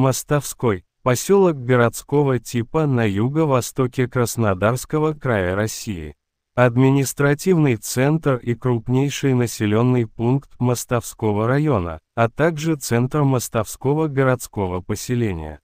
Мостовской, поселок городского типа на юго-востоке Краснодарского края России. Административный центр и крупнейший населенный пункт Мостовского района, а также центр Мостовского городского поселения.